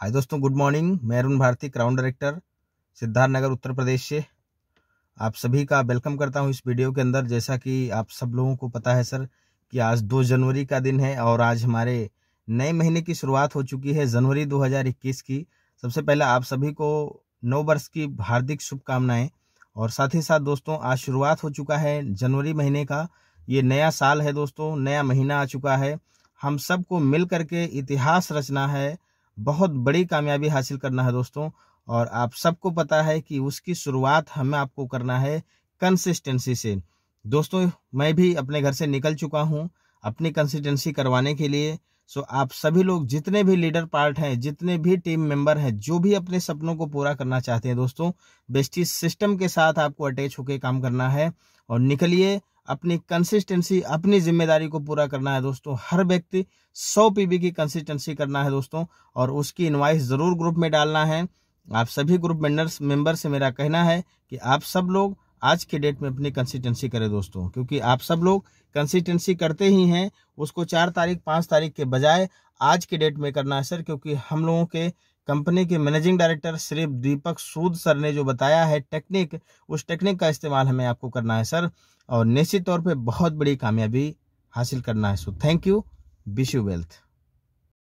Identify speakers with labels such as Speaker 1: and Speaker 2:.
Speaker 1: हाय दोस्तों good morning मैं Arun Bharti crown director Siddharth Nagar Uttar Pradesh से आप सभी का वेलकम करता हूं इस वीडियो के अंदर जैसा कि आप सब लोगों को पता है सर कि आज दो जनवरी का दिन है और आज हमारे नए महीने की शुरुआत हो चुकी है जनवरी 2021 की सबसे पहले आप सभी को नौ वर्ष की हार्दिक शुभकामनाएँ और साथ ही साथ दोस्तों आज शुरुआत हो चुका है जनवरी महीने का ये नया साल है दोस्तों नया महीना आ चुका है हम सबको मिल करके इतिहास रचना है बहुत बड़ी कामयाबी हासिल करना है दोस्तों और आप सबको पता है कि उसकी शुरुआत हमें आपको करना है कंसिस्टेंसी से दोस्तों मैं भी अपने घर से निकल चुका हूँ अपनी कंसिस्टेंसी करवाने के लिए सो आप सभी लोग जितने भी लीडर पार्ट हैं जितने भी टीम मेंबर हैं जो भी अपने सपनों को पूरा करना चाहते हैं दोस्तों बेस्टी सिस्टम के साथ आपको अटैच होकर काम करना है और निकलिए अपनी कंसिस्टेंसी अपनी जिम्मेदारी को पूरा करना है दोस्तों हर व्यक्ति 100 पीबी की कंसिस्टेंसी करना है दोस्तों और उसकी इनवाइस ज़रूर ग्रुप में डालना है आप सभी ग्रुप मेंबर्स मेंबर से मेरा कहना है कि आप सब लोग आज के डेट में अपनी कंसिस्टेंसी करें दोस्तों क्योंकि आप सब लोग कंसिस्टेंसी करते ही हैं उसको चार तारीख पाँच तारीख के बजाय आज के डेट में करना है सर क्योंकि हम लोगों के कंपनी के managing director Shri Deepak Sood sir ने जो बताया है टेक्निक उस टेक्निक का इस्तेमाल हमें आपको करना है सर और निश्चित तौर पे बहुत बड़ी कामयाबी हासिल करना है so thank you wish you wealth